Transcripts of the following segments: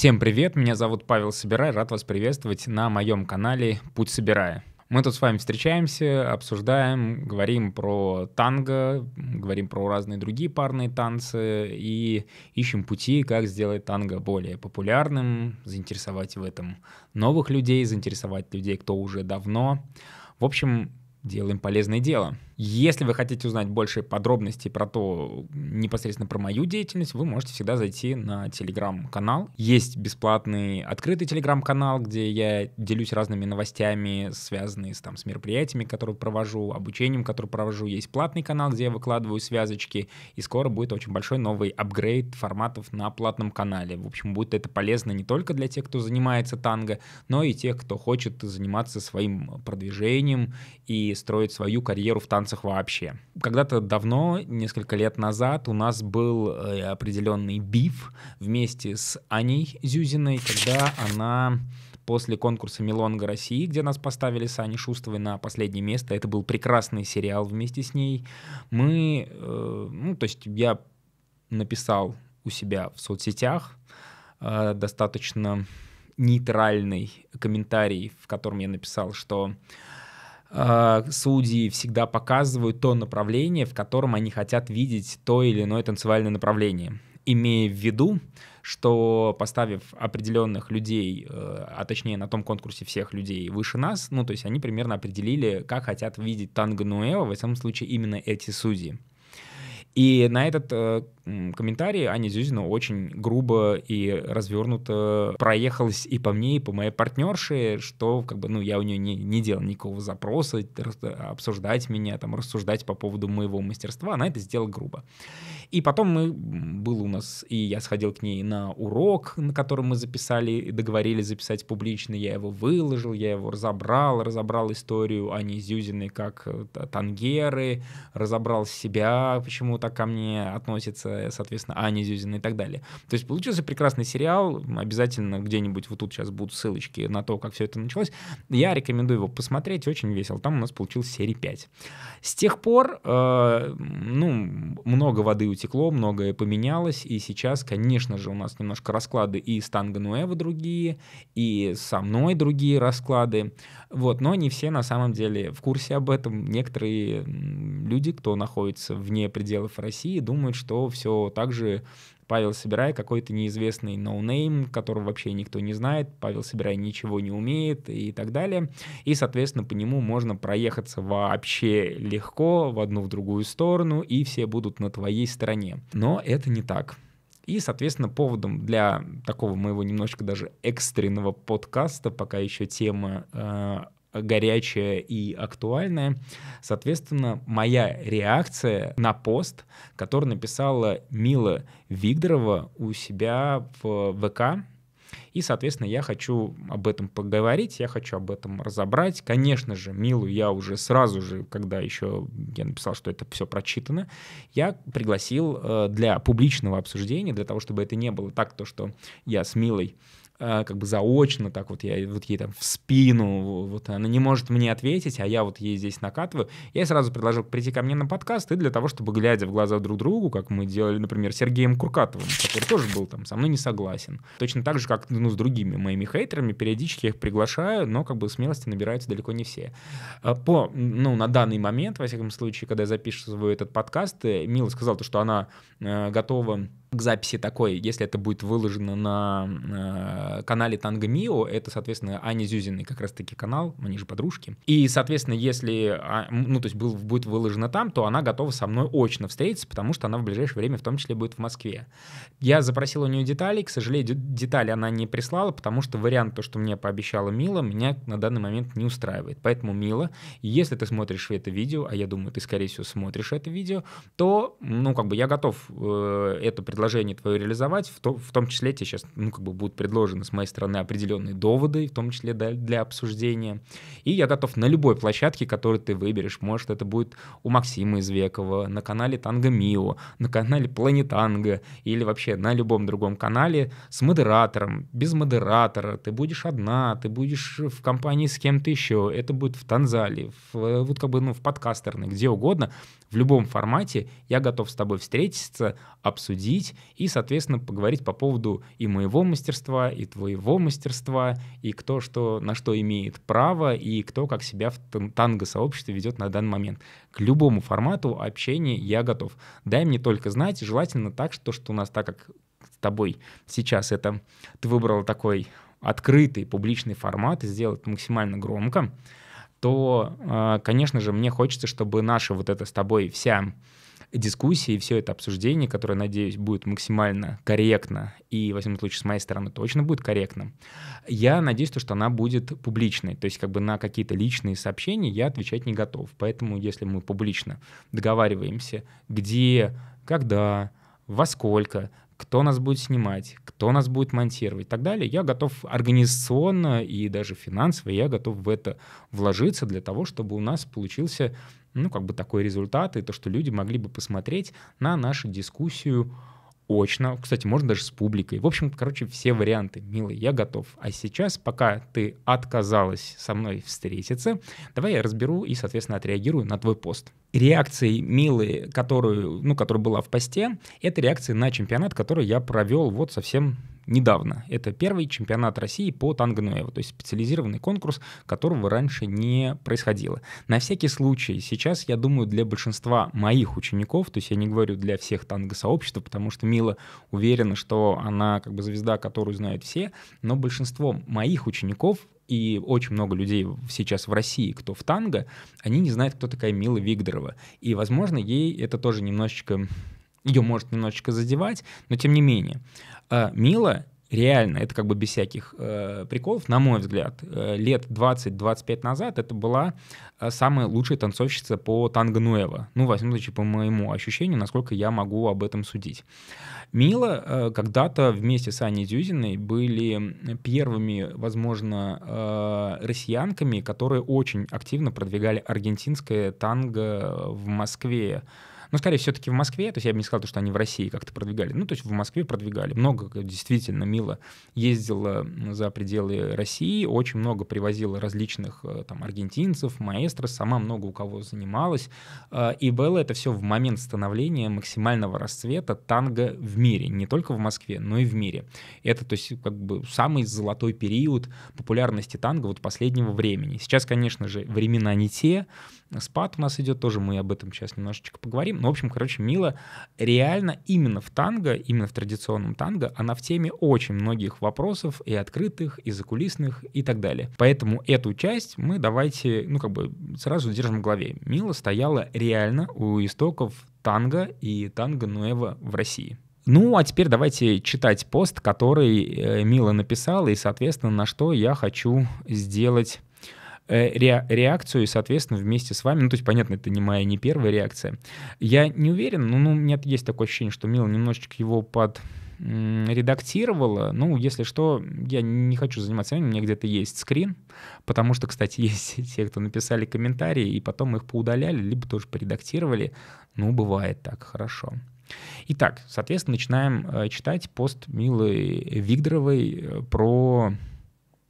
Всем привет, меня зовут Павел Собирай, рад вас приветствовать на моем канале «Путь Собирая». Мы тут с вами встречаемся, обсуждаем, говорим про танго, говорим про разные другие парные танцы и ищем пути, как сделать танго более популярным, заинтересовать в этом новых людей, заинтересовать людей, кто уже давно. В общем, делаем полезное дело. Если вы хотите узнать больше подробностей про то, непосредственно про мою деятельность, вы можете всегда зайти на телеграм-канал. Есть бесплатный открытый телеграм-канал, где я делюсь разными новостями, связанные с, там, с мероприятиями, которые провожу, обучением, которое провожу. Есть платный канал, где я выкладываю связочки, и скоро будет очень большой новый апгрейд форматов на платном канале. В общем, будет это полезно не только для тех, кто занимается танго, но и тех, кто хочет заниматься своим продвижением и строить свою карьеру в танце финансах вообще. Когда-то давно, несколько лет назад, у нас был э, определенный биф вместе с Аней Зюзиной, когда она после конкурса «Мелонга России», где нас поставили с Аней Шустовой на последнее место. Это был прекрасный сериал вместе с ней. Мы, э, ну, то есть я написал у себя в соцсетях э, достаточно нейтральный комментарий, в котором я написал, что а, судьи всегда показывают то направление, в котором они хотят видеть то или иное танцевальное направление. Имея в виду, что поставив определенных людей, э, а точнее на том конкурсе всех людей выше нас, ну то есть они примерно определили, как хотят видеть танго Нуэва, в этом случае именно эти судьи. И на этот э, комментарий Аня Зюзина очень грубо и развернуто проехалась и по мне, и по моей партнерше, что как бы, ну, я у нее не, не делал никакого запроса, э, обсуждать меня, там, рассуждать по поводу моего мастерства, она это сделала грубо. И потом мы, был у нас, и я сходил к ней на урок, на котором мы записали, и договорились записать публично, я его выложил, я его разобрал, разобрал историю Ани Зюзиной как э, тангеры, разобрал себя, почему так ко мне относится, соответственно, Аня Зюзина и так далее. То есть получился прекрасный сериал, обязательно где-нибудь вот тут сейчас будут ссылочки на то, как все это началось. Я рекомендую его посмотреть, очень весело. Там у нас получилось серии 5. С тех пор, э, ну, много воды утекло перетекло, многое поменялось, и сейчас, конечно же, у нас немножко расклады и с Танго Нуэва другие, и со мной другие расклады, вот, но не все на самом деле в курсе об этом, некоторые люди, кто находится вне пределов России, думают, что все так же Павел Собирай какой-то неизвестный ноунейм, которого вообще никто не знает, Павел Собирай ничего не умеет и так далее. И, соответственно, по нему можно проехаться вообще легко в одну, в другую сторону, и все будут на твоей стороне. Но это не так. И, соответственно, поводом для такого моего немножечко даже экстренного подкаста, пока еще тема э, горячая и актуальная, Соответственно, моя реакция на пост, который написала Мила Вигдорова у себя в ВК, и, соответственно, я хочу об этом поговорить, я хочу об этом разобрать. Конечно же, Милу я уже сразу же, когда еще я написал, что это все прочитано, я пригласил э, для публичного обсуждения, для того, чтобы это не было так, то, что я с Милой Э, как бы заочно, так вот я вот ей там в спину, вот она не может мне ответить, а я вот ей здесь накатываю. Я сразу предложил прийти ко мне на подкаст, и для того, чтобы, глядя в глаза друг другу, как мы делали, например, с Сергеем Куркатовым, который тоже был там со мной не согласен. Точно так же, как ну, с другими моими хейтерами, периодически я их приглашаю, но как бы смелости набираются далеко не все. Э, по, ну, на данный момент, во всяком случае, когда я записываю этот подкаст, э, Мила сказала, то, что она готова к записи такой, если это будет выложено на Э, канале Танго Мио, это, соответственно, Ани Зюзиной как раз-таки канал, они же подружки. И, соответственно, если, а, ну, то есть был, будет выложено там, то она готова со мной очно встретиться, потому что она в ближайшее время в том числе будет в Москве. Я запросил у нее детали, к сожалению, детали она не прислала, потому что вариант, то, что мне пообещала Мила, меня на данный момент не устраивает. Поэтому, Мила, если ты смотришь это видео, а я думаю, ты, скорее всего, смотришь это видео, то, ну, как бы я готов э, это предложение твое реализовать, в, то, в том числе тебе сейчас, ну, как бы будут предложены нужны с моей стороны определенные доводы, в том числе для, обсуждения. И я готов на любой площадке, которую ты выберешь. Может, это будет у Максима Извекова, на канале Танго Мио, на канале Планетанго или вообще на любом другом канале с модератором, без модератора. Ты будешь одна, ты будешь в компании с кем-то еще. Это будет в Танзале, в, вот как бы, ну, в подкастерной, где угодно. В любом формате я готов с тобой встретиться, обсудить и, соответственно, поговорить по поводу и моего мастерства, и твоего мастерства, и кто что, на что имеет право, и кто как себя в танго-сообществе ведет на данный момент. К любому формату общения я готов. Дай мне только знать, желательно так, что, что у нас, так как с тобой сейчас это, ты выбрал такой открытый публичный формат сделать максимально громко, то, а, конечно же, мне хочется, чтобы наша вот эта с тобой вся дискуссии, все это обсуждение, которое, надеюсь, будет максимально корректно и, во всяком случае, с моей стороны точно будет корректным, я надеюсь, что она будет публичной. То есть как бы на какие-то личные сообщения я отвечать не готов. Поэтому если мы публично договариваемся, где, когда, во сколько, кто нас будет снимать, кто нас будет монтировать и так далее. Я готов организационно и даже финансово, я готов в это вложиться для того, чтобы у нас получился ну, как бы такой результат, и то, что люди могли бы посмотреть на нашу дискуссию очно, кстати, можно даже с публикой. В общем, короче, все варианты. Милый, я готов. А сейчас, пока ты отказалась со мной встретиться, давай я разберу и, соответственно, отреагирую на твой пост реакции Милы, которую, ну, которая была в посте, это реакция на чемпионат, который я провел вот совсем недавно. Это первый чемпионат России по танго нуэво, то есть специализированный конкурс, которого раньше не происходило. На всякий случай, сейчас, я думаю, для большинства моих учеников, то есть я не говорю для всех танго сообществ, потому что Мила уверена, что она как бы звезда, которую знают все, но большинство моих учеников и очень много людей сейчас в России, кто в танго, они не знают, кто такая Мила Вигдорова. И, возможно, ей это тоже немножечко ее может немножечко задевать, но тем не менее. А, Мила реально, это как бы без всяких э, приколов, на мой взгляд, э, лет 20-25 назад это была э, самая лучшая танцовщица по танго Нуэва. Ну, во всяком случае, по моему ощущению, насколько я могу об этом судить. Мила э, когда-то вместе с Аней Зюзиной были первыми, возможно, э, россиянками, которые очень активно продвигали аргентинское танго в Москве. Но скорее все-таки в Москве, то есть я бы не сказал, что они в России как-то продвигали. Ну, то есть в Москве продвигали. Много действительно мило ездила за пределы России, очень много привозила различных э, там аргентинцев, маэстро, сама много у кого занималась. Э, и было это все в момент становления максимального расцвета танго в мире. Не только в Москве, но и в мире. Это, то есть, как бы самый золотой период популярности танго вот последнего времени. Сейчас, конечно же, времена не те, спад у нас идет, тоже мы об этом сейчас немножечко поговорим. Но, ну, в общем, короче, Мила реально именно в танго, именно в традиционном танго, она в теме очень многих вопросов и открытых, и закулисных, и так далее. Поэтому эту часть мы давайте, ну, как бы сразу держим в голове. Мила стояла реально у истоков танго и танго Нуэва в России. Ну, а теперь давайте читать пост, который э, Мила написала, и, соответственно, на что я хочу сделать Э, ре, реакцию, и, соответственно, вместе с вами, ну, то есть, понятно, это не моя не первая реакция. Я не уверен, но ну, у меня есть такое ощущение, что Мила немножечко его под редактировала. Ну, если что, я не хочу заниматься у меня где-то есть скрин, потому что, кстати, есть те, кто написали комментарии, и потом их поудаляли, либо тоже поредактировали. Ну, бывает так, хорошо. Итак, соответственно, начинаем э, читать пост Милы Вигдоровой э, про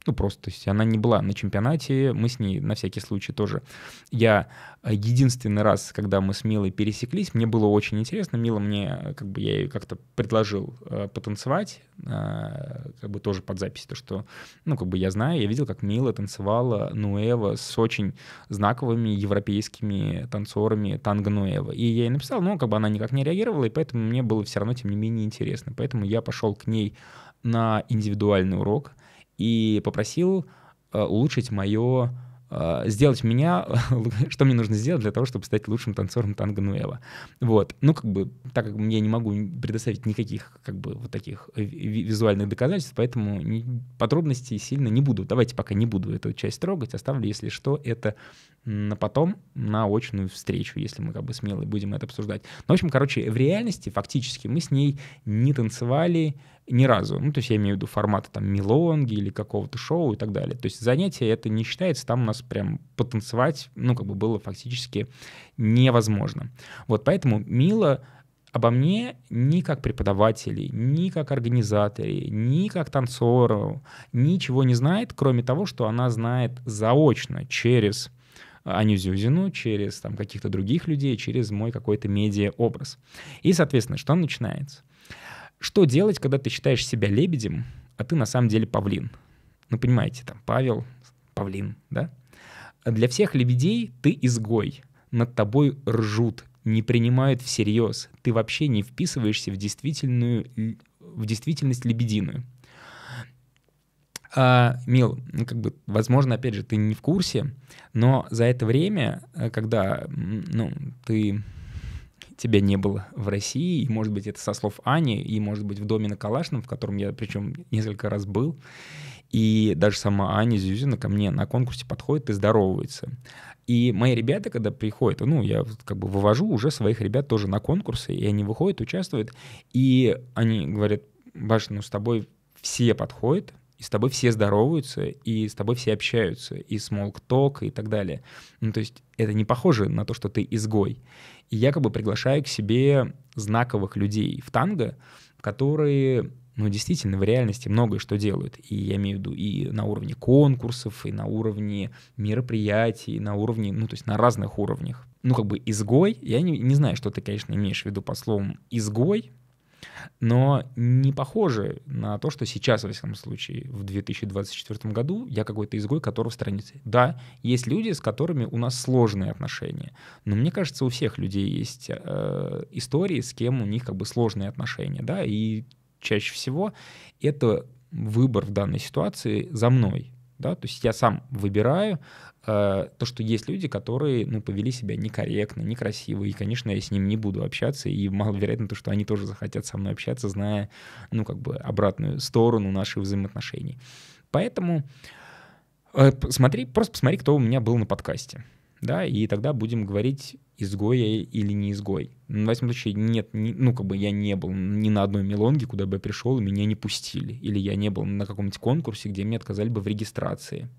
ну, просто, то есть она не была на чемпионате, мы с ней на всякий случай тоже. Я э, единственный раз, когда мы с Милой пересеклись, мне было очень интересно. Мила мне, э, как бы я ей как-то предложил э, потанцевать, э, как бы тоже под запись, то, что, ну, как бы я знаю, я видел, как Мила танцевала Нуэва с очень знаковыми европейскими танцорами танго Нуэва. И я ей написал, но ну, как бы она никак не реагировала, и поэтому мне было все равно, тем не менее, интересно. Поэтому я пошел к ней на индивидуальный урок — и попросил э, улучшить мое э, сделать меня, что мне нужно сделать для того, чтобы стать лучшим танцором танго Нуэва. Вот. Ну, как бы, так как я не могу предоставить никаких, как бы, вот таких визуальных доказательств, поэтому подробностей сильно не буду. Давайте пока не буду эту часть трогать, оставлю, если что, это на потом, на очную встречу, если мы, как бы, смело будем это обсуждать. Но, ну, в общем, короче, в реальности, фактически, мы с ней не танцевали, ни разу. Ну, то есть я имею в виду форматы там мелонги или какого-то шоу и так далее. То есть занятие это не считается, там у нас прям потанцевать, ну, как бы было фактически невозможно. Вот поэтому Мила обо мне ни как преподавателей, ни как организаторе, ни как танцору ничего не знает, кроме того, что она знает заочно через э, Аню Зюзину, через там, каких-то других людей, через мой какой-то медиа-образ. И, соответственно, что начинается? Что делать, когда ты считаешь себя лебедем, а ты на самом деле павлин? Ну, понимаете, там Павел, павлин, да? Для всех лебедей ты изгой. Над тобой ржут, не принимают всерьез. Ты вообще не вписываешься в, действительную, в действительность лебединую. А, Мил, ну, как бы, возможно, опять же, ты не в курсе, но за это время, э, когда ну, ты тебя не было в России, и, может быть, это со слов Ани, и, может быть, в доме на Калашном, в котором я, причем, несколько раз был, и даже сама Аня Зюзина ко мне на конкурсе подходит и здоровается. И мои ребята, когда приходят, ну, я как бы вывожу уже своих ребят тоже на конкурсы, и они выходят, участвуют, и они говорят, Баш, ну, с тобой все подходят, и с тобой все здороваются, и с тобой все общаются, и смолкток, и так далее. Ну, то есть это не похоже на то, что ты изгой. И якобы приглашаю к себе знаковых людей в танго, которые ну, действительно, в реальности многое что делают. И я имею в виду и на уровне конкурсов, и на уровне мероприятий, и на уровне, ну, то есть на разных уровнях. Ну, как бы изгой, я не, не знаю, что ты, конечно, имеешь в виду под словом изгой, но не похоже на то, что сейчас, во всяком случае, в 2024 году я какой-то изгой, которого в странице. Да, есть люди, с которыми у нас сложные отношения, но мне кажется, у всех людей есть э, истории, с кем у них как бы сложные отношения, да, и чаще всего это выбор в данной ситуации за мной, да? То есть я сам выбираю э, то, что есть люди, которые ну, повели себя некорректно, некрасиво, и, конечно, я с ним не буду общаться, и маловероятно то, что они тоже захотят со мной общаться, зная ну, как бы обратную сторону наших взаимоотношений. Поэтому э, смотри, просто посмотри, кто у меня был на подкасте. Да, и тогда будем говорить изгой я или не изгой. Ну, в этом случае нет, не, ну как бы я не был ни на одной мелонге, куда бы я пришел, и меня не пустили. Или я не был на каком-нибудь конкурсе, где мне отказали бы в регистрации.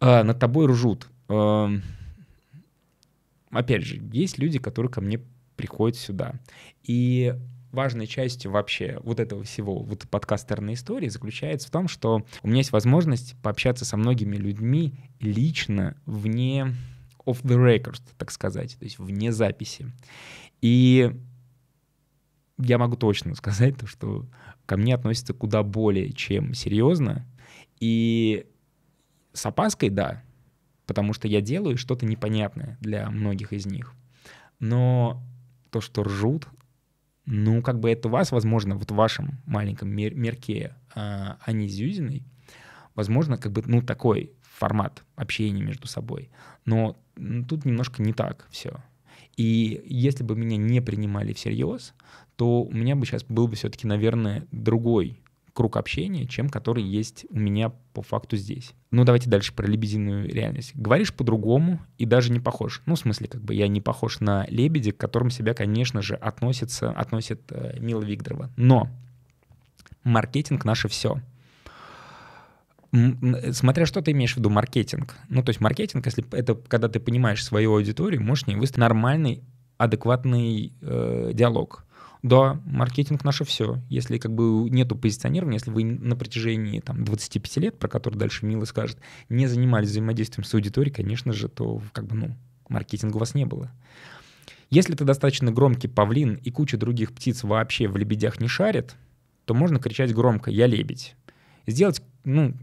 А, над тобой ржут. А, опять же, есть люди, которые ко мне приходят сюда. И важной частью вообще вот этого всего, вот подкастерной истории заключается в том, что у меня есть возможность пообщаться со многими людьми лично вне off the record, так сказать, то есть вне записи. И я могу точно сказать, что ко мне относится куда более чем серьезно. И с опаской, да, потому что я делаю что-то непонятное для многих из них. Но то, что ржут, ну, как бы это у вас, возможно, вот в вашем маленьком мер мерке, а, а не Зюзиной, возможно, как бы, ну, такой формат общения между собой. Но тут немножко не так все. И если бы меня не принимали всерьез, то у меня бы сейчас был бы все-таки, наверное, другой круг общения, чем который есть у меня по факту здесь. Ну, давайте дальше про лебединую реальность. Говоришь по-другому и даже не похож. Ну, в смысле, как бы я не похож на лебедя, к которым себя, конечно же, относится, относит э, Мила Викторова. Но маркетинг — наше все — Э, смотря что ты имеешь в виду маркетинг. Ну, то есть маркетинг, если это когда ты понимаешь свою аудиторию, можешь не выставить нормальный, адекватный э, диалог. Да, маркетинг наше все. Если как бы нету позиционирования, если вы на протяжении там, 25 лет, про который дальше Мила скажет, не занимались взаимодействием с аудиторией, конечно же, то как бы, ну, маркетинга у вас не было. Если ты достаточно громкий павлин и куча других птиц вообще в лебедях не шарит, то можно кричать громко «я лебедь». Сделать, ну,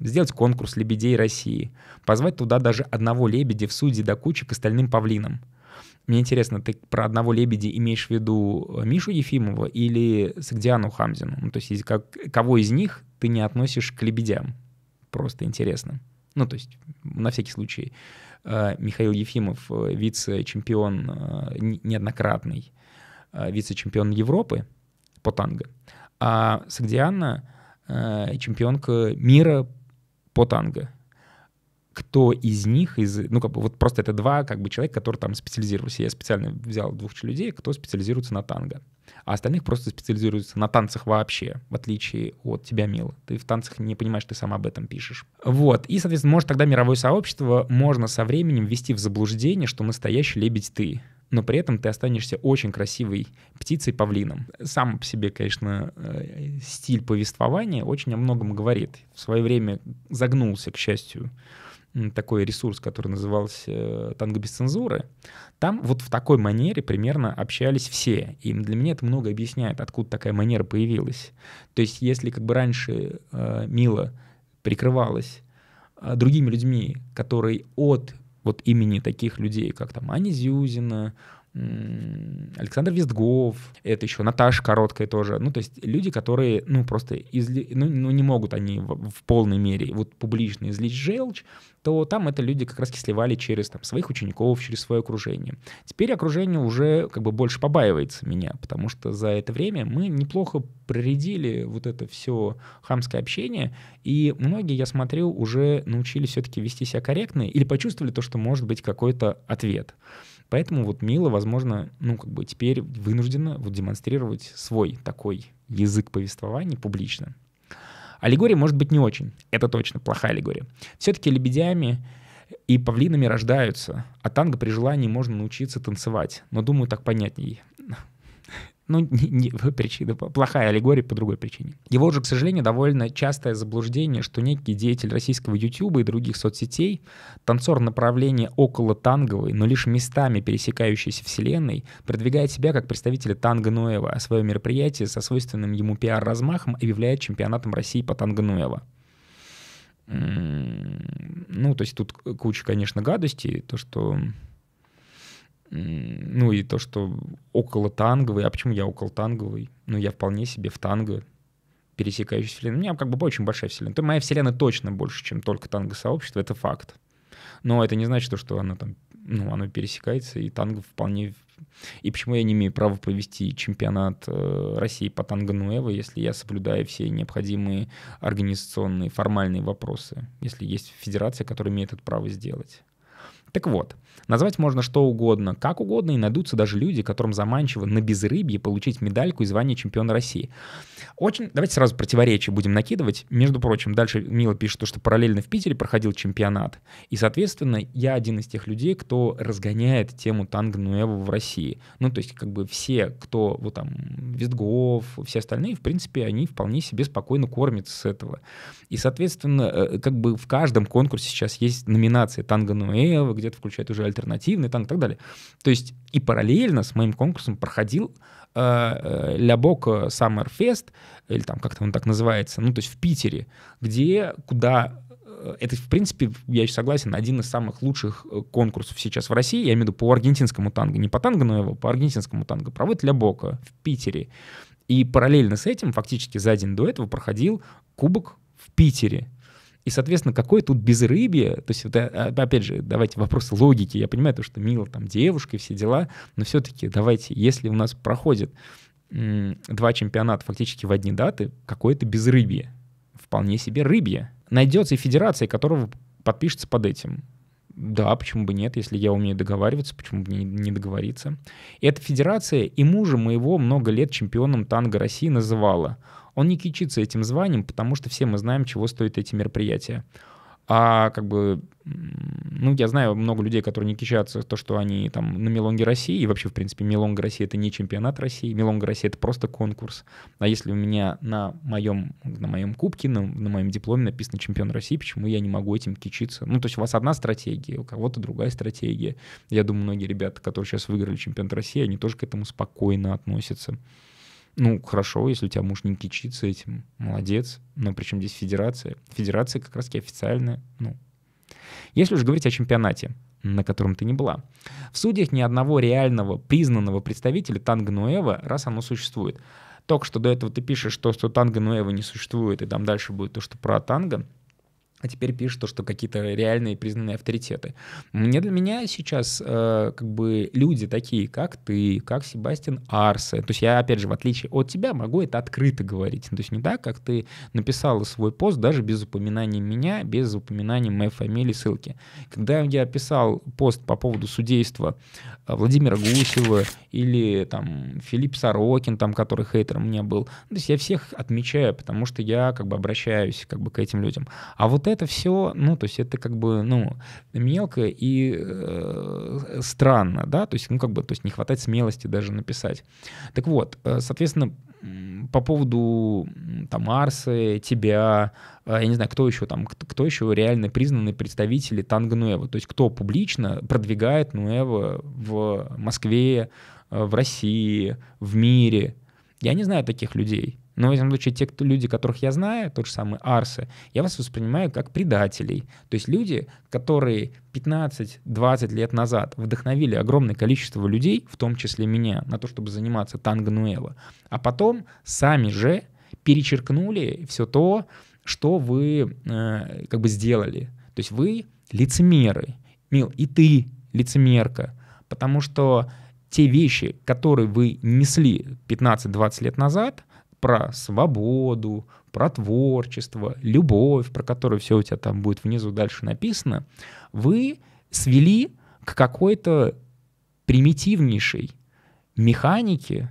сделать конкурс «Лебедей России», позвать туда даже одного лебедя в судьи до кучи к остальным павлинам. Мне интересно, ты про одного лебедя имеешь в виду э, Мишу Ефимова или Сагдиану Хамзину? Ну, то есть как, кого из них ты не относишь к лебедям? Просто интересно. Ну, то есть, на всякий случай, э, Михаил Ефимов, э, вице-чемпион неоднократный, вице-чемпион Европы по танго, а Сагдиана чемпионка мира по танго. Кто из них, из, ну, как бы, вот просто это два, как бы, человека, которые там специализируются. Я специально взял двух людей, кто специализируется на танго. А остальных просто специализируются на танцах вообще, в отличие от тебя, Мил, Ты в танцах не понимаешь, ты сам об этом пишешь. Вот. И, соответственно, может тогда мировое сообщество можно со временем ввести в заблуждение, что настоящий лебедь ты но при этом ты останешься очень красивой птицей-павлином. Сам по себе, конечно, э, стиль повествования очень о многом говорит. В свое время загнулся, к счастью, такой ресурс, который назывался э, «Танго без цензуры», там вот в такой манере примерно общались все. И для меня это много объясняет, откуда такая манера появилась. То есть если как бы раньше э, Мила прикрывалась э, другими людьми, которые от вот имени таких людей, как там Ани Зюзина, Александр Вестгов, это еще Наташа Короткая тоже. Ну, то есть люди, которые, ну, просто изли... ну, ну, не могут они в, в полной мере вот публично излить желчь, то там это люди как раз сливали через там, своих учеников, через свое окружение. Теперь окружение уже как бы больше побаивается меня, потому что за это время мы неплохо проредили вот это все хамское общение, и многие, я смотрю, уже научились все-таки вести себя корректно или почувствовали то, что может быть какой-то ответ. Поэтому вот Мила, возможно, ну как бы теперь вынуждена вот демонстрировать свой такой язык повествования публично. Аллегория может быть не очень, это точно плохая аллегория. Все-таки лебедями и павлинами рождаются, а танго при желании можно научиться танцевать, но думаю так понятней. Ну, не, не, причина, плохая аллегория по другой причине. Его же, к сожалению, довольно частое заблуждение, что некий деятель российского YouTube и других соцсетей, танцор направления около танговой, но лишь местами пересекающейся вселенной, продвигает себя как представителя танго Нуэва, а свое мероприятие со свойственным ему пиар-размахом объявляет чемпионатом России по танго Нуэва. Ну, то есть тут куча, конечно, гадостей, то, что ну и то, что около танговый. А почему я около танговый? Ну я вполне себе в танго пересекающейся вселенную. У меня как бы очень большая вселенная. То моя вселенная точно больше, чем только танго-сообщество. Это факт. Но это не значит, что она там, ну, она пересекается, и танго вполне... И почему я не имею права провести чемпионат э, России по танго Нуэво, если я соблюдаю все необходимые организационные, формальные вопросы, если есть федерация, которая имеет это право сделать? Так вот, назвать можно что угодно, как угодно, и найдутся даже люди, которым заманчиво на безрыбье получить медальку и звание чемпиона России. Очень, давайте сразу противоречие будем накидывать. Между прочим, дальше Мила пишет, что параллельно в Питере проходил чемпионат. И, соответственно, я один из тех людей, кто разгоняет тему танго нуэво в России. Ну, то есть, как бы все, кто, вот там, Визгов, все остальные, в принципе, они вполне себе спокойно кормятся с этого. И, соответственно, э, как бы в каждом конкурсе сейчас есть номинация танго нуэво, где где-то включает уже альтернативный танк и так далее. То есть и параллельно с моим конкурсом проходил э, э, Лябок Саммерфест, или там как-то он так называется, ну, то есть в Питере, где, куда э, это, в принципе, я еще согласен, один из самых лучших конкурсов сейчас в России, я имею в виду по аргентинскому танго, не по танго, но его, по аргентинскому танго, проводит Лябока в Питере. И параллельно с этим, фактически за день до этого проходил Кубок в Питере, и, соответственно, какое тут безрыбье? То есть, это, а, опять же, давайте вопрос логики. Я понимаю то, что мило там девушка и все дела, но все-таки давайте, если у нас проходит два чемпионата фактически в одни даты, какое-то безрыбье. Вполне себе рыбье. Найдется и федерация, которая подпишется под этим. Да, почему бы нет, если я умею договариваться, почему бы не договориться. И эта федерация и мужа моего много лет чемпионом танго России называла. Он не кичится этим званием, потому что все мы знаем, чего стоят эти мероприятия. А как бы, ну, я знаю много людей, которые не кичатся, то, что они там на Мелонге России, и вообще, в принципе, Мелонга России — это не чемпионат России, Мелонга России — это просто конкурс. А если у меня на моем, на моем кубке, на, на моем дипломе написано «Чемпион России», почему я не могу этим кичиться? Ну, то есть у вас одна стратегия, у кого-то другая стратегия. Я думаю, многие ребята, которые сейчас выиграли чемпионат России, они тоже к этому спокойно относятся. Ну, хорошо, если у тебя муж не кичится этим, молодец. Но причем здесь федерация? Федерация как раз-таки официальная. Ну. Если уже говорить о чемпионате, на котором ты не была. В судьях ни одного реального признанного представителя Танго Нуэва, раз оно существует. Только что до этого ты пишешь что что Танго Нуэва не существует, и там дальше будет то, что про Танга а теперь пишет то, что какие-то реальные признанные авторитеты. Мне для меня сейчас э, как бы люди такие, как ты, как Себастьян Арсе. То есть я, опять же, в отличие от тебя, могу это открыто говорить. То есть не так, как ты написала свой пост даже без упоминания меня, без упоминания моей фамилии, ссылки. Когда я писал пост по поводу судейства Э, Владимира Гусева или там Филипп Сорокин, там, который хейтером мне был. То есть я всех отмечаю, потому что я как бы обращаюсь как бы к этим людям. А вот это все, ну, то есть это как бы, ну, мелко и э, странно, да, то есть, ну, как бы, то есть не хватает смелости даже написать. Так вот, э, соответственно, по поводу там Арсы, тебя, э, я не знаю, кто еще там, кто еще реально признанные представители Танга Нуэва, то есть кто публично продвигает Нуэва в в Москве, э, в России, в мире. Я не знаю таких людей. Но в этом случае те кто, люди, которых я знаю, тот же самый Арсы, я вас воспринимаю как предателей. То есть люди, которые 15-20 лет назад вдохновили огромное количество людей, в том числе меня, на то, чтобы заниматься тангануэло, а потом сами же перечеркнули все то, что вы э, как бы сделали. То есть вы лицемеры. Мил, и ты лицемерка. Потому что те вещи, которые вы несли 15-20 лет назад, про свободу, про творчество, любовь, про которую все у тебя там будет внизу дальше написано, вы свели к какой-то примитивнейшей механике,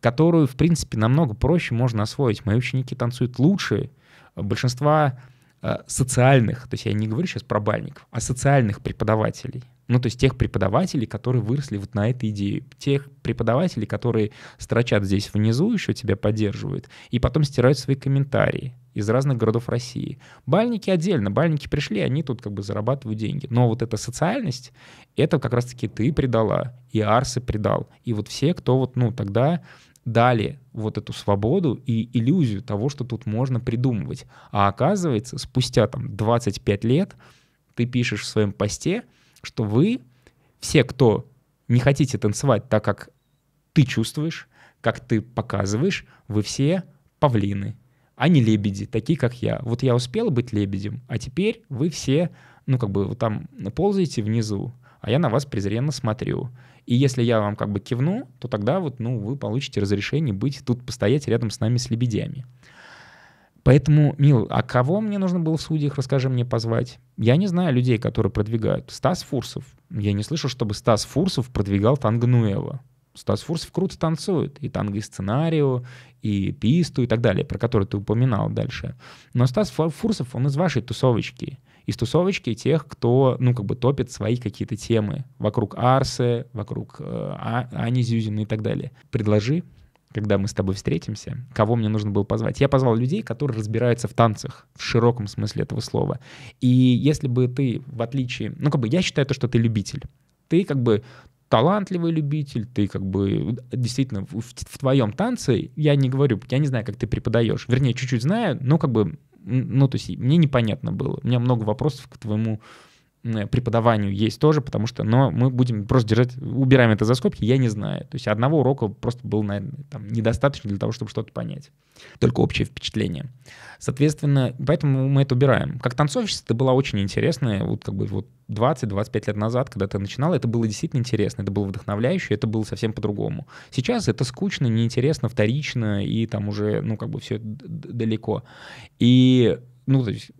которую, в принципе, намного проще можно освоить. Мои ученики танцуют лучше большинства э, социальных, то есть я не говорю сейчас про бальников, а социальных преподавателей – ну, то есть тех преподавателей, которые выросли вот на этой идее, тех преподавателей, которые строчат здесь внизу, еще тебя поддерживают, и потом стирают свои комментарии из разных городов России. Бальники отдельно, бальники пришли, они тут как бы зарабатывают деньги. Но вот эта социальность, это как раз-таки ты предала, и Арсы предал, и вот все, кто вот, ну, тогда дали вот эту свободу и иллюзию того, что тут можно придумывать. А оказывается, спустя там 25 лет ты пишешь в своем посте — что вы, все, кто не хотите танцевать так, как ты чувствуешь, как ты показываешь, вы все павлины, а не лебеди, такие, как я. Вот я успел быть лебедем, а теперь вы все, ну, как бы, вот там ползаете внизу, а я на вас презренно смотрю. И если я вам как бы кивну, то тогда вот, ну, вы получите разрешение быть тут, постоять рядом с нами с лебедями. Поэтому, Мил, а кого мне нужно было в судьях, расскажи мне, позвать? Я не знаю людей, которые продвигают. Стас Фурсов. Я не слышал, чтобы Стас Фурсов продвигал Тангнуева. Стас Фурсов круто танцует. И танго и сценарио, и писту, и так далее, про который ты упоминал дальше. Но Стас Фурсов, он из вашей тусовочки. Из тусовочки тех, кто, ну, как бы топит свои какие-то темы вокруг Арсы, вокруг э, а, Ани Зюзина и так далее. Предложи когда мы с тобой встретимся, кого мне нужно было позвать. Я позвал людей, которые разбираются в танцах в широком смысле этого слова. И если бы ты, в отличие, ну как бы я считаю то, что ты любитель. Ты как бы талантливый любитель, ты как бы действительно в, в, твоем танце, я не говорю, я не знаю, как ты преподаешь, вернее, чуть-чуть знаю, но как бы, ну то есть мне непонятно было, у меня много вопросов к твоему Э, преподаванию есть тоже, потому что, но мы будем просто держать, убираем это за скобки, я не знаю. То есть одного урока просто было, наверное, там, недостаточно для того, чтобы что-то понять. Только общее впечатление. Соответственно, поэтому мы это убираем. Как танцовщица это было очень интересно, вот как бы вот 20-25 лет назад, когда ты начинал, это было действительно интересно, это было вдохновляюще, это было совсем по-другому. Сейчас это скучно, неинтересно, вторично, и там уже, ну, как бы все далеко. И ну, то есть,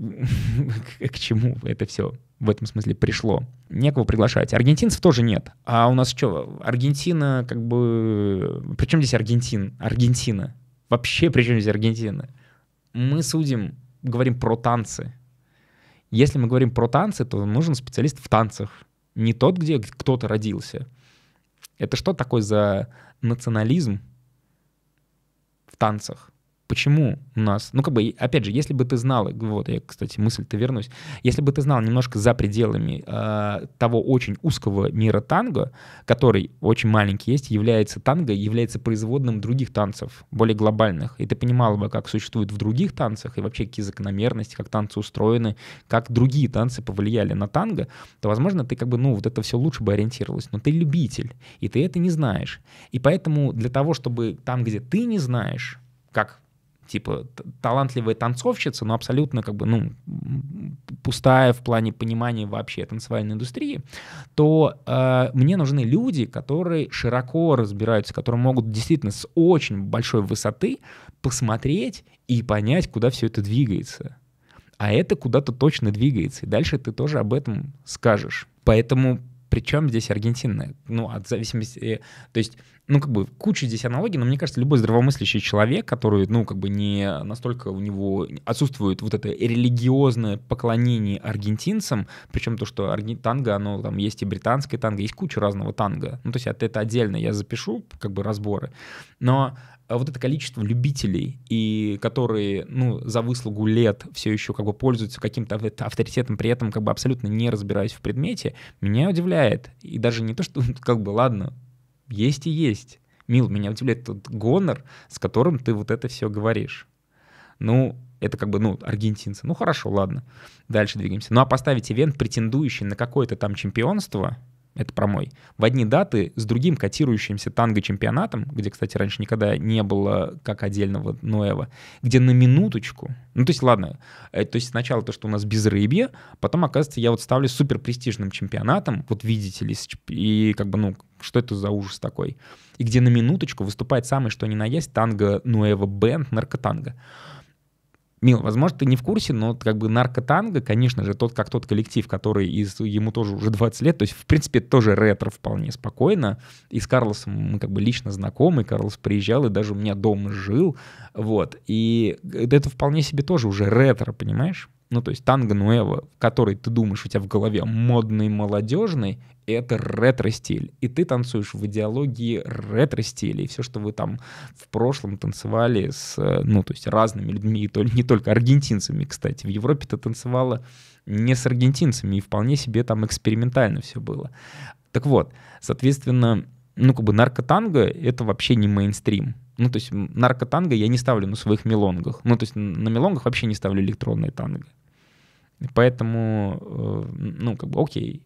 к чему это все? в этом смысле пришло. Некого приглашать. Аргентинцев тоже нет. А у нас что, Аргентина как бы... Причем здесь Аргентин? Аргентина. Вообще причем здесь Аргентина? Мы судим, говорим про танцы. Если мы говорим про танцы, то нужен специалист в танцах. Не тот, где кто-то родился. Это что такое за национализм в танцах? почему у нас, ну как бы, опять же, если бы ты знал, вот я, кстати, мысль-то вернусь, если бы ты знал немножко за пределами э, того очень узкого мира танго, который очень маленький есть, является танго, является производным других танцев, более глобальных, и ты понимал бы, как существует в других танцах, и вообще какие закономерности, как танцы устроены, как другие танцы повлияли на танго, то, возможно, ты как бы, ну, вот это все лучше бы ориентировалось, но ты любитель, и ты это не знаешь. И поэтому для того, чтобы там, где ты не знаешь, как типа талантливая танцовщица, но абсолютно как бы, ну, пустая в плане понимания вообще танцевальной индустрии, то э, мне нужны люди, которые широко разбираются, которые могут действительно с очень большой высоты посмотреть и понять, куда все это двигается. А это куда-то точно двигается. И дальше ты тоже об этом скажешь. Поэтому причем здесь Аргентина? Ну, от зависимости... Э, то есть ну, как бы, куча здесь аналогий, но мне кажется, любой здравомыслящий человек, который, ну, как бы не настолько у него отсутствует вот это религиозное поклонение аргентинцам, причем то, что арген... танго, оно там есть и британское танго, есть куча разного танго. Ну, то есть это отдельно я запишу, как бы, разборы. Но а, вот это количество любителей, и которые, ну, за выслугу лет все еще как бы пользуются каким-то авторитетом, при этом как бы абсолютно не разбираясь в предмете, меня удивляет. И даже не то, что как бы, ладно, есть и есть. Мил, меня удивляет тот гонор, с которым ты вот это все говоришь. Ну, это как бы, ну, аргентинцы. Ну, хорошо, ладно. Дальше двигаемся. Ну, а поставить ивент, претендующий на какое-то там чемпионство, это про мой, в одни даты с другим котирующимся танго-чемпионатом, где, кстати, раньше никогда не было как отдельного Ноева, где на минуточку, ну то есть ладно, э, то есть сначала то, что у нас безрыбье, потом, оказывается, я вот ставлю супер престижным чемпионатом, вот видите ли, и как бы, ну, что это за ужас такой, и где на минуточку выступает самый что ни на есть танго Ноева Бенд Наркотанго. Мил, возможно, ты не в курсе, но как бы наркотанга, конечно же, тот как тот коллектив, который из, ему тоже уже 20 лет, то есть, в принципе, тоже ретро вполне спокойно. И с Карлосом мы как бы лично знакомы, Карлос приезжал и даже у меня дома жил, вот. И э, это вполне себе тоже уже ретро, понимаешь? Ну, то есть танго нуэво, который ты думаешь у тебя в голове модный, молодежный, это ретро-стиль. И ты танцуешь в идеологии ретро-стиля. И все, что вы там в прошлом танцевали с, э, ну, то есть разными людьми, и не только аргентинцами, кстати. В Европе ты танцевала не с аргентинцами, и вполне себе там экспериментально все было. Так вот, соответственно, ну, как бы наркотанго — это вообще не мейнстрим. Ну, то есть наркотанго я не ставлю на своих мелонгах. Ну, то есть на мелонгах вообще не ставлю электронные танго. Поэтому, э, ну, как бы окей.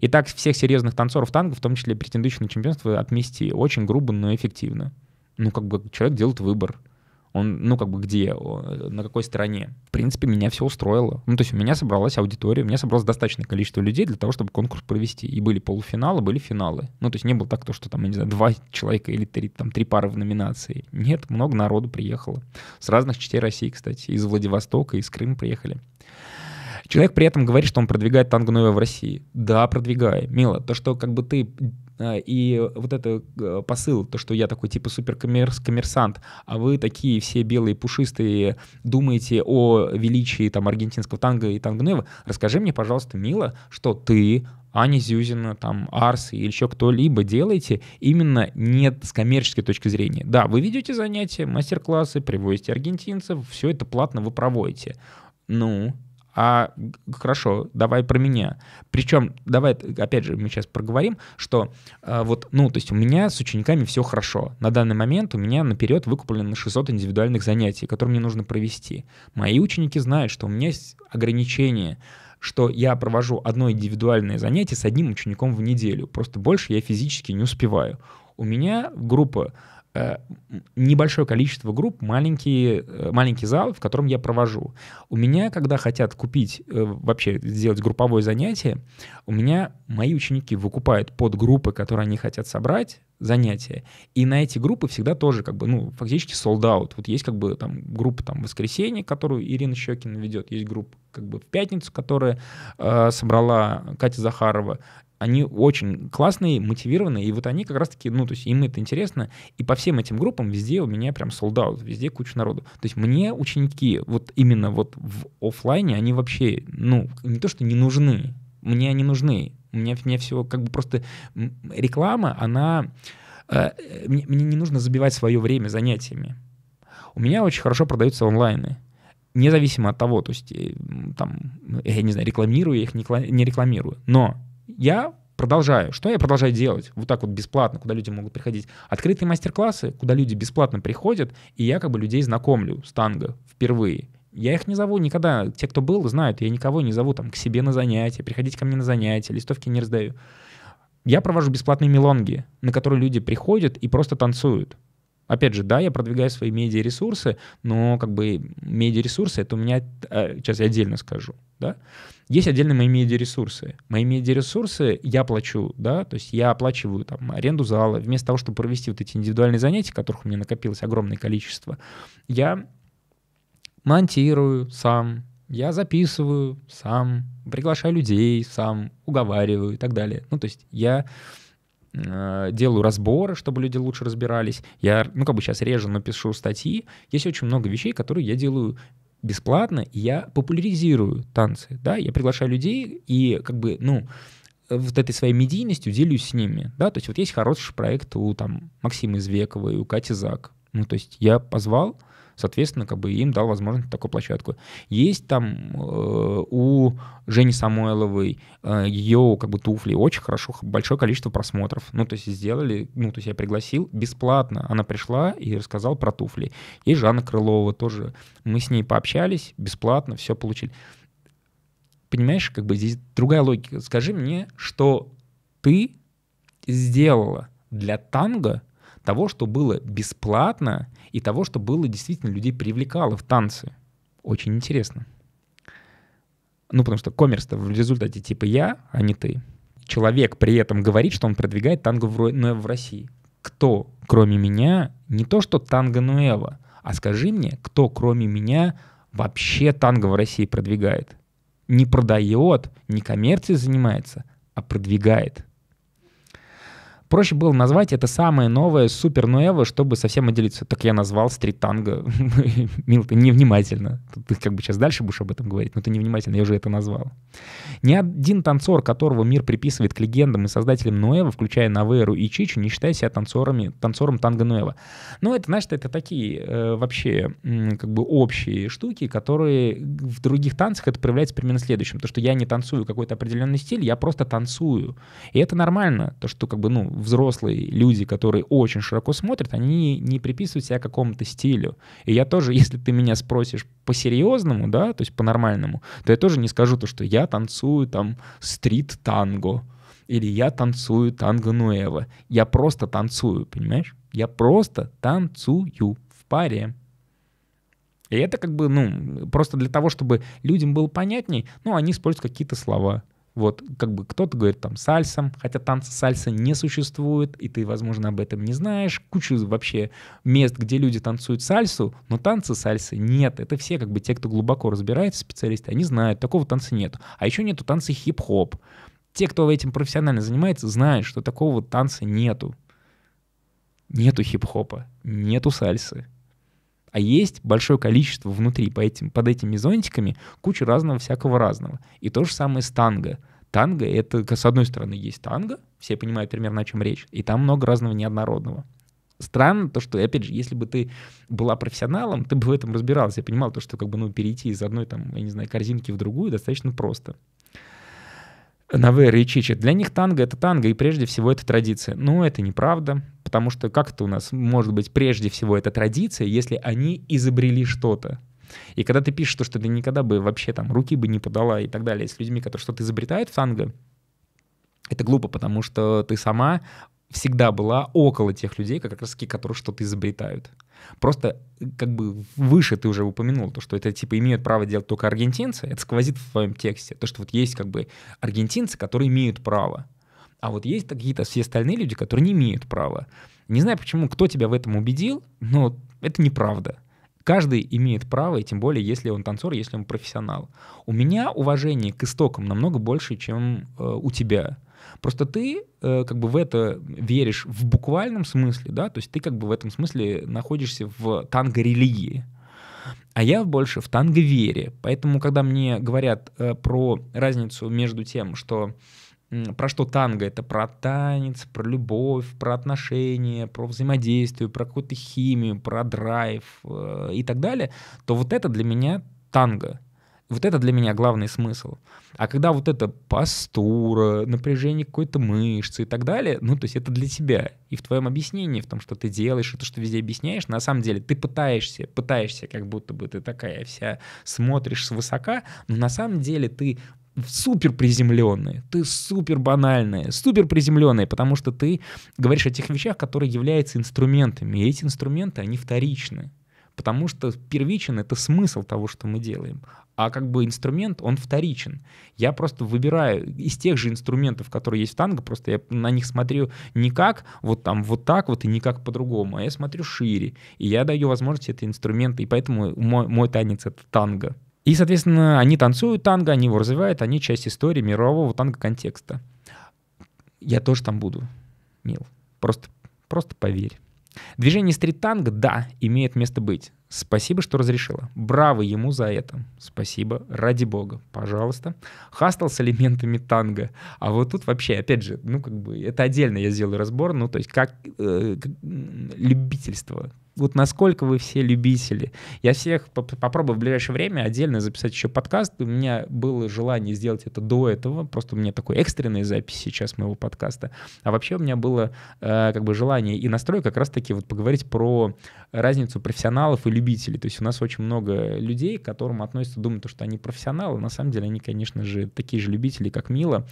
И так всех серьезных танцоров танго, в том числе претендующих на чемпионство, отмести очень грубо, но эффективно. Ну, как бы человек делает выбор. Он, ну, как бы где, на какой стороне. В принципе, меня все устроило. Ну, то есть у меня собралась аудитория, у меня собралось достаточное количество людей для того, чтобы конкурс провести. И были полуфиналы, были финалы. Ну, то есть не было так, то, что там, я не знаю, два человека или три, там, три пары в номинации. Нет, много народу приехало. С разных частей России, кстати. Из Владивостока, из Крыма приехали. Человек при этом говорит, что он продвигает танго новое в России. Да, продвигай. Мило, то, что как бы ты а, и вот это э, посыл, то, что я такой типа суперкоммерсант, а вы такие все белые, пушистые, думаете о величии там аргентинского танго и танго -нева. расскажи мне, пожалуйста, мило, что ты, Аня Зюзина, там, Арс или еще кто-либо делаете именно нет с коммерческой точки зрения. Да, вы ведете занятия, мастер-классы, привозите аргентинцев, все это платно вы проводите. Ну, а хорошо, давай про меня. Причем, давай, опять же, мы сейчас проговорим, что э, вот, ну, то есть у меня с учениками все хорошо. На данный момент у меня наперед выкуплено 600 индивидуальных занятий, которые мне нужно провести. Мои ученики знают, что у меня есть ограничения, что я провожу одно индивидуальное занятие с одним учеником в неделю. Просто больше я физически не успеваю. У меня группа Э, небольшое количество групп, маленький, э, маленький зал, в котором я провожу. У меня, когда хотят купить, э, вообще сделать групповое занятие, у меня мои ученики выкупают под группы, которые они хотят собрать, занятия. И на эти группы всегда тоже как бы, ну, фактически sold out. Вот есть как бы там группа там «Воскресенье», которую Ирина Щекина ведет, есть группа как бы в пятницу, которая э, собрала Катя Захарова, они очень классные, мотивированные, и вот они как раз-таки, ну, то есть им это интересно, и по всем этим группам везде у меня прям солдат, везде куча народу. То есть мне ученики вот именно вот в офлайне, они вообще, ну, не то что не нужны, мне они нужны, у меня, у меня все как бы просто реклама, она, э, э, мне, мне не нужно забивать свое время занятиями. У меня очень хорошо продаются онлайны независимо от того, то есть э, там, я не знаю, рекламирую я их, не рекламирую. Но я продолжаю. Что я продолжаю делать? Вот так вот бесплатно, куда люди могут приходить. Открытые мастер-классы, куда люди бесплатно приходят, и я как бы людей знакомлю с танго впервые. Я их не зову никогда. Те, кто был, знают, я никого не зову там к себе на занятия, приходить ко мне на занятия, листовки не раздаю. Я провожу бесплатные мелонги, на которые люди приходят и просто танцуют. Опять же, да, я продвигаю свои медиаресурсы, но как бы медиаресурсы — это у меня... Э, сейчас я отдельно скажу, да. Есть отдельные мои медиаресурсы. Мои медиаресурсы я плачу, да, то есть я оплачиваю там аренду зала. Вместо того, чтобы провести вот эти индивидуальные занятия, которых у меня накопилось огромное количество, я монтирую сам, я записываю сам, приглашаю людей сам, уговариваю и так далее. Ну, то есть я Э, делаю разборы, чтобы люди лучше разбирались. Я, ну, как бы сейчас реже, но пишу статьи. Есть очень много вещей, которые я делаю бесплатно, и я популяризирую танцы, да, я приглашаю людей, и как бы, ну, вот этой своей медийностью делюсь с ними, да, то есть вот есть хороший проект у там Максима Извекова и у Кати Зак, ну, то есть я позвал, Соответственно, как бы им дал возможность такую площадку. Есть там э, у Жени Самойловой э, ее как бы туфли очень хорошо, большое количество просмотров. Ну, то есть сделали, ну, то есть я пригласил бесплатно. Она пришла и рассказала про туфли. И Жанна Крылова тоже. Мы с ней пообщались бесплатно, все получили. Понимаешь, как бы здесь другая логика. Скажи мне, что ты сделала для танго того, что было бесплатно и того, что было действительно людей привлекало в танцы. Очень интересно. Ну, потому что коммерс-то в результате типа я, а не ты. Человек при этом говорит, что он продвигает танго в, ну, в России. Кто, кроме меня, не то что танго Нуэва, а скажи мне, кто, кроме меня, вообще танго в России продвигает? Не продает, не коммерцией занимается, а продвигает. Проще было назвать это самое новое, супер нуэво, чтобы совсем отделиться. Так я назвал стрит-танго. Мил, ты невнимательно. Ты как бы сейчас дальше будешь об этом говорить, но ты невнимательно, я уже это назвал. Ни один танцор, которого мир приписывает к легендам и создателям нуэво, включая Наверу и Чичу, не считает себя танцорами, танцором танго нуэво. Но ну, это, значит, это такие э, вообще э, как бы общие штуки, которые в других танцах это проявляется примерно следующим. То, что я не танцую какой-то определенный стиль, я просто танцую. И это нормально. То, что как бы, ну, взрослые люди, которые очень широко смотрят, они не приписывают себя какому-то стилю. И я тоже, если ты меня спросишь по-серьезному, да, то есть по-нормальному, то я тоже не скажу то, что я танцую там стрит-танго или я танцую танго нуэво. Я просто танцую, понимаешь? Я просто танцую в паре. И это как бы, ну, просто для того, чтобы людям было понятней, ну, они используют какие-то слова. Вот, как бы кто-то говорит там сальсом, хотя танца сальса не существует, и ты, возможно, об этом не знаешь. Куча вообще мест, где люди танцуют сальсу, но танца сальсы нет. Это все как бы те, кто глубоко разбирается, специалисты, они знают, такого танца нет. А еще нету танца хип-хоп. Те, кто этим профессионально занимается, знают, что такого танца нету. Нету хип-хопа, нету сальсы а есть большое количество внутри, по этим, под этими зонтиками куча разного всякого разного. И то же самое с танго. Танго — это, с одной стороны, есть танго, все понимают примерно, о чем речь, и там много разного неоднородного странно то, что, опять же, если бы ты была профессионалом, ты бы в этом разбиралась. Я понимал то, что как бы, ну, перейти из одной, там, я не знаю, корзинки в другую достаточно просто. Наверы и Чичи. Для них танго — это танго, и прежде всего это традиция. Но это неправда, потому что как это у нас может быть прежде всего это традиция, если они изобрели что-то? И когда ты пишешь то, что ты никогда бы вообще там руки бы не подала и так далее, с людьми, которые что-то изобретают в танго, это глупо, потому что ты сама всегда была около тех людей, как раз таки, которые что-то изобретают. Просто э, как бы выше ты уже упомянул, то, что это типа имеют право делать только аргентинцы, это сквозит в твоем тексте, то, что вот есть как бы аргентинцы, которые имеют право, а вот есть какие-то все остальные люди, которые не имеют права. Не знаю почему, кто тебя в этом убедил, но это неправда. Каждый имеет право, и тем более, если он танцор, если он профессионал. У меня уважение к истокам намного больше, чем э, у тебя. Просто ты э, как бы в это веришь в буквальном смысле, да, то есть ты как бы в этом смысле находишься в танго религии. А я больше в танго вере. Поэтому, когда мне говорят э, про разницу между тем, что про что танго? Это про танец, про любовь, про отношения, про взаимодействие, про какую-то химию, про драйв э, и так далее. То вот это для меня танго. Вот это для меня главный смысл. А когда вот эта постура, напряжение какой-то мышцы и так далее, ну, то есть это для тебя. И в твоем объяснении, в том, что ты делаешь, и то, что везде объясняешь, на самом деле ты пытаешься, пытаешься, как будто бы ты такая вся смотришь свысока, но на самом деле ты супер приземленные, ты супер банальные, супер приземленные, потому что ты говоришь о тех вещах, которые являются инструментами, и эти инструменты, они вторичны. Потому что первичен — это смысл того, что мы делаем. А как бы инструмент, он вторичен. Я просто выбираю из тех же инструментов, которые есть в танго, просто я на них смотрю не как вот там вот так вот и не как по-другому, а я смотрю шире. И я даю возможность этой инструменты, и поэтому мой, мой танец — это танго. И, соответственно, они танцуют танго, они его развивают, они часть истории мирового танго-контекста. Я тоже там буду, Мил. Просто, просто поверь. Движение стрит-танго, да, имеет место быть. Спасибо, что разрешила. Браво ему за это. Спасибо, ради бога, пожалуйста. Хастл с элементами танго. А вот тут вообще, опять же, ну как бы, это отдельно я сделаю разбор, ну то есть как э, как любительство, вот насколько вы все любители. Я всех поп попробую в ближайшее время отдельно записать еще подкаст. У меня было желание сделать это до этого, просто у меня такой экстренная запись сейчас моего подкаста. А вообще у меня было э, как бы желание и настрой как раз-таки вот поговорить про разницу профессионалов и любителей. То есть у нас очень много людей, к которым относятся, думают, что они профессионалы, на самом деле они, конечно же, такие же любители, как Мила.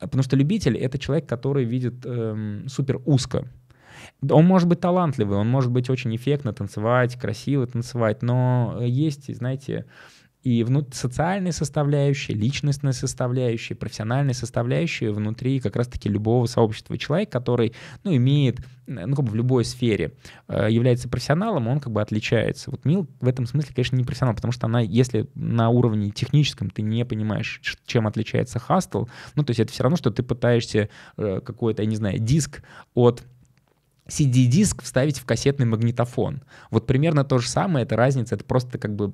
Потому что любитель — это человек, который видит эм, супер узко он может быть талантливый, он может быть очень эффектно танцевать, красиво танцевать, но э, есть, знаете, и внут... социальные составляющие, личностные составляющие, профессиональные составляющие внутри как раз-таки любого сообщества. Человек, который ну, имеет, э, ну, как бы в любой сфере, э, является профессионалом, он как бы отличается. Вот Мил в этом смысле, конечно, не профессионал, потому что она, если на уровне техническом ты не понимаешь, чем отличается хастл, ну, то есть это все равно, что ты пытаешься какой-то, я не знаю, диск от CD-диск вставить в кассетный магнитофон. Вот примерно то же самое, это разница, это просто как бы,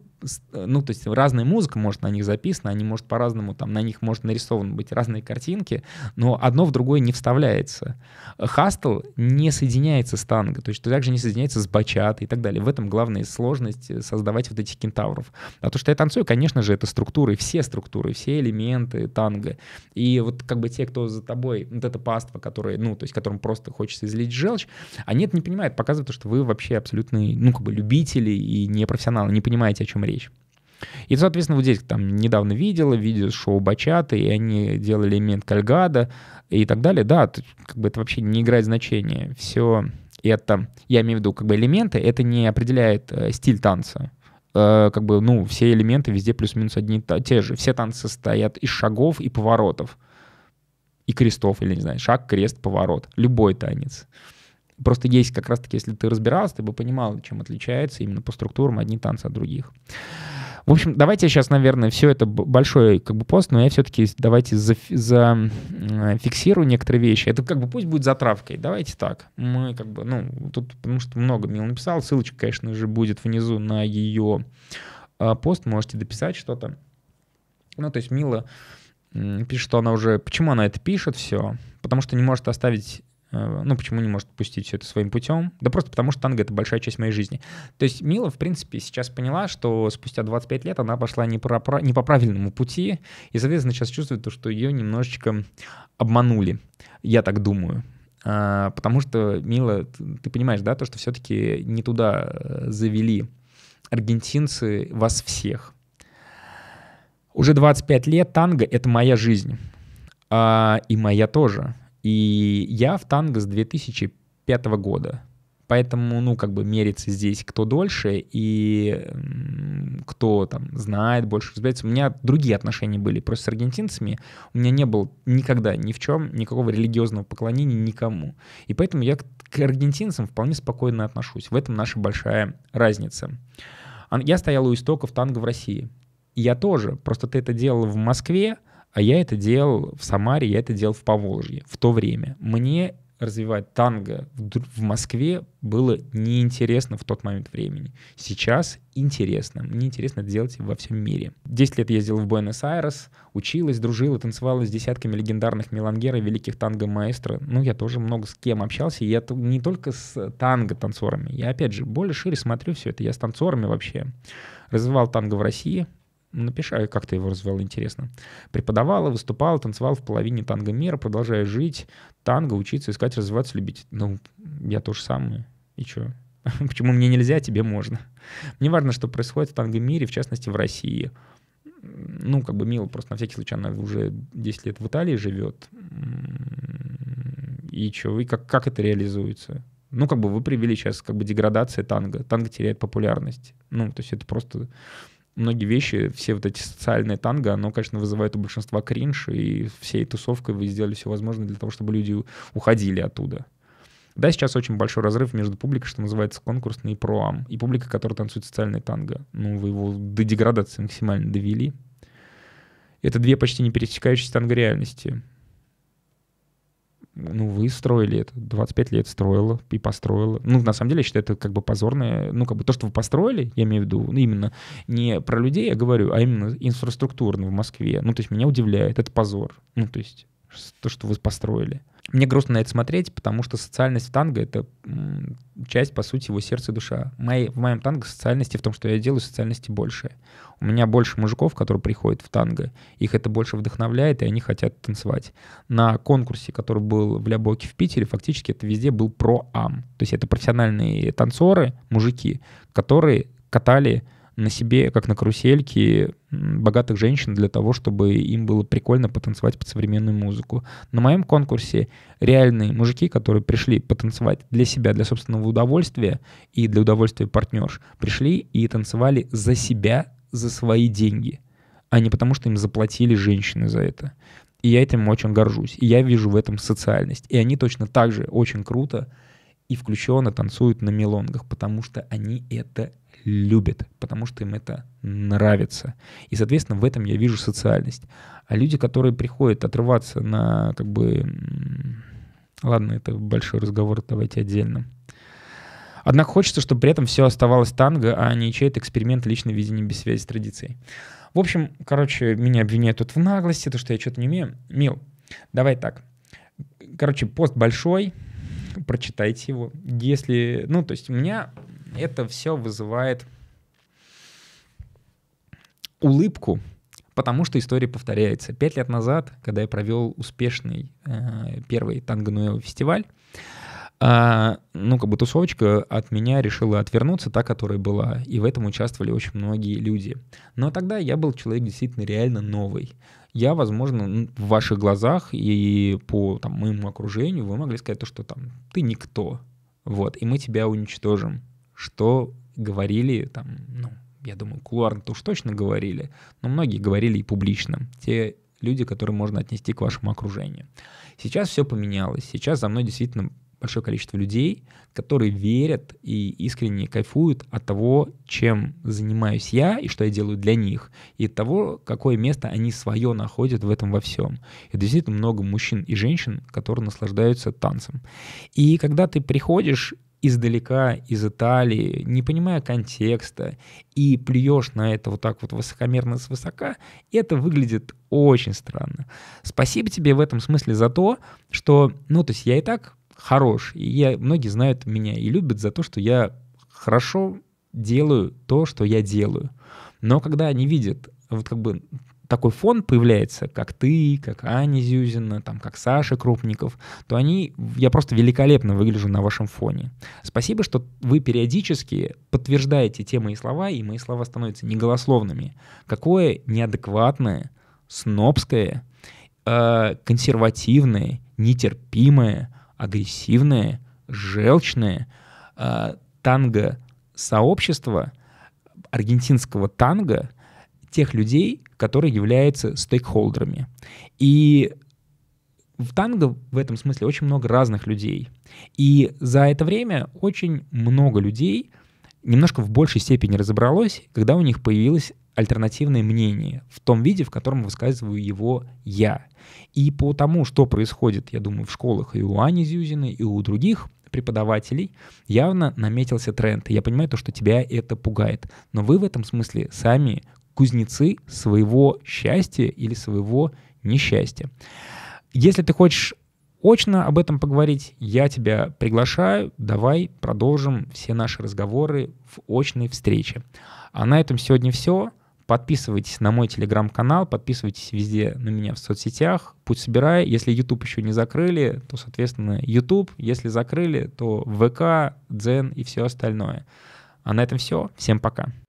э, ну, то есть разная музыка может на них записана, они может по-разному, там на них может нарисованы быть разные картинки, но одно в другое не вставляется. Хастл не соединяется с танго, то есть то также не соединяется с бачат и так далее. В этом главная сложность э, создавать вот этих кентавров. А то, что я танцую, конечно же, это структуры, все структуры, все элементы танго. И вот как бы те, кто за тобой, вот это паство, которые, ну, то есть которым просто хочется излить желчь, они а это не понимают, показывают, что вы вообще абсолютные, ну, как бы любители и не профессионалы, не понимаете, о чем речь. И, соответственно, вот здесь там недавно видела видео с шоу Бачата, и они делали элемент Кальгада и так далее. Да, как бы это вообще не играет значения. Все это, я имею в виду, как бы элементы, это не определяет э, стиль танца. Э, как бы, ну, все элементы везде плюс-минус одни те же. Все танцы состоят из шагов и поворотов. И крестов, или, не знаю, шаг, крест, поворот. Любой танец. Просто есть как раз-таки, если ты разбирался, ты бы понимал, чем отличается именно по структурам одни танцы от других. В общем, давайте сейчас, наверное, все это большой как бы пост, но я все-таки давайте зафиксирую э, некоторые вещи. Это как бы пусть будет затравкой. Давайте так. Мы как бы, ну, тут, потому что много Мила написал, ссылочка, конечно же, будет внизу на ее э, пост, можете дописать что-то. Ну, то есть Мила пишет, что она уже... Почему она это пишет все? Потому что не может оставить Э, ну, почему не может пустить все это своим путем? Да просто потому, что танго — это большая часть моей жизни. То есть Мила, в принципе, сейчас поняла, что спустя 25 лет она пошла не, про, не по правильному пути, и, соответственно, сейчас чувствует то, что ее немножечко обманули, я так думаю. Э, потому что, Мила, ты понимаешь, да, то, что все-таки не туда э, завели аргентинцы вас всех. Уже 25 лет танго — это моя жизнь. А, и моя тоже. И я в танго с 2005 года. Поэтому, ну, как бы мерится здесь кто дольше и кто там знает больше. Разбирается. У меня другие отношения были просто с аргентинцами. У меня не было никогда ни в чем никакого религиозного поклонения никому. И поэтому я к аргентинцам вполне спокойно отношусь. В этом наша большая разница. А, я стоял у истоков танго в России. я тоже. Просто ты это делал в Москве, а я это делал в Самаре, я это делал в Поволжье в то время. Мне развивать танго в Москве было неинтересно в тот момент времени. Сейчас интересно. Мне интересно это делать во всем мире. Десять лет ездил в Буэнос-Айрес, училась, дружила, танцевала с десятками легендарных мелангера, великих танго-маэстро. Ну, я тоже много с кем общался. Я не только с танго-танцорами. Я, опять же, более шире смотрю все это. Я с танцорами вообще. Развивал танго в России — напиши, а как ты его развивал, интересно. Преподавала, выступала, танцевала в половине танго мира, продолжая жить, танго, учиться, искать, развиваться, любить. Ну, я то же самое. И что? Почему мне нельзя, тебе можно. Мне важно, что происходит в танго мире, в частности, в России. Ну, как бы мило, просто на всякий случай, она уже 10 лет в Италии живет. И что, и как, как это реализуется? Ну, как бы вы привели сейчас как бы деградация танго. Танго теряет популярность. Ну, то есть это просто многие вещи, все вот эти социальные танго, оно, конечно, вызывает у большинства кринж, и всей тусовкой вы сделали все возможное для того, чтобы люди уходили оттуда. Да, сейчас очень большой разрыв между публикой, что называется конкурсной и проам, и публикой, которая танцует социальные танго. Ну, вы его до деградации максимально довели. Это две почти не пересекающиеся танго реальности ну, вы строили это, 25 лет строила и построила. Ну, на самом деле, я считаю, это как бы позорное, ну, как бы то, что вы построили, я имею в виду, ну, именно не про людей я говорю, а именно инфраструктурно в Москве. Ну, то есть меня удивляет, это позор. Ну, то есть то, что вы построили. Мне грустно на это смотреть, потому что социальность в танго — это часть, по сути, его сердца и душа. Мои, в моем танго социальности в том, что я делаю, социальности больше. У меня больше мужиков, которые приходят в танго. Их это больше вдохновляет, и они хотят танцевать. На конкурсе, который был в Лябоке в Питере, фактически это везде был про-ам. То есть это профессиональные танцоры, мужики, которые катали на себе, как на карусельке, богатых женщин для того, чтобы им было прикольно потанцевать под современную музыку. На моем конкурсе реальные мужики, которые пришли потанцевать для себя, для собственного удовольствия и для удовольствия партнерш, пришли и танцевали за себя, за свои деньги, а не потому, что им заплатили женщины за это. И я этим очень горжусь. И я вижу в этом социальность. И они точно так же очень круто и включенно танцуют на мелонгах, потому что они это любят, потому что им это нравится. И, соответственно, в этом я вижу социальность. А люди, которые приходят отрываться на как бы... Ладно, это большой разговор, давайте отдельно. Однако хочется, чтобы при этом все оставалось танго, а не чей-то эксперимент личное видение без связи с традицией. В общем, короче, меня обвиняют тут в наглости, то, что я что-то не умею. Мил, давай так. Короче, пост большой, прочитайте его. Если, ну, то есть у меня это все вызывает улыбку, потому что история повторяется. Пять лет назад, когда я провел успешный э, первый Тангануэо фестиваль, э, ну, как бы тусовочка от меня решила отвернуться, та, которая была, и в этом участвовали очень многие люди. Но тогда я был человек действительно реально новый. Я, возможно, в ваших глазах и по там, моему окружению вы могли сказать то, что там ты никто, вот, и мы тебя уничтожим, что говорили там, ну, я думаю, кулуарно-то уж точно говорили, но многие говорили и публично. Те люди, которые можно отнести к вашему окружению. Сейчас все поменялось. Сейчас за мной действительно большое количество людей, которые верят и искренне кайфуют от того, чем занимаюсь я и что я делаю для них, и от того, какое место они свое находят в этом во всем. И действительно много мужчин и женщин, которые наслаждаются танцем. И когда ты приходишь издалека, из Италии, не понимая контекста, и плюешь на это вот так вот высокомерно свысока, это выглядит очень странно. Спасибо тебе в этом смысле за то, что, ну, то есть я и так хорош, и я, многие знают меня и любят за то, что я хорошо делаю то, что я делаю. Но когда они видят вот как бы такой фон появляется, как ты, как Аня Зюзина, там, как Саша Крупников, то они, я просто великолепно выгляжу на вашем фоне. Спасибо, что вы периодически подтверждаете те мои слова, и мои слова становятся неголословными. Какое неадекватное, снобское, э, консервативное, нетерпимое, агрессивное, желчное э, танго сообщества, аргентинского танго, тех людей, которые являются стейкхолдерами. И в танго в этом смысле очень много разных людей. И за это время очень много людей немножко в большей степени разобралось, когда у них появилось альтернативное мнение в том виде, в котором высказываю его я. И по тому, что происходит, я думаю, в школах и у Ани Зюзины и у других преподавателей, явно наметился тренд. И я понимаю то, что тебя это пугает. Но вы в этом смысле сами кузнецы своего счастья или своего несчастья. Если ты хочешь очно об этом поговорить, я тебя приглашаю. Давай продолжим все наши разговоры в очной встрече. А на этом сегодня все. Подписывайтесь на мой телеграм-канал, подписывайтесь везде на меня в соцсетях. Путь собирай. Если YouTube еще не закрыли, то, соответственно, YouTube. Если закрыли, то ВК, Дзен и все остальное. А на этом все. Всем пока.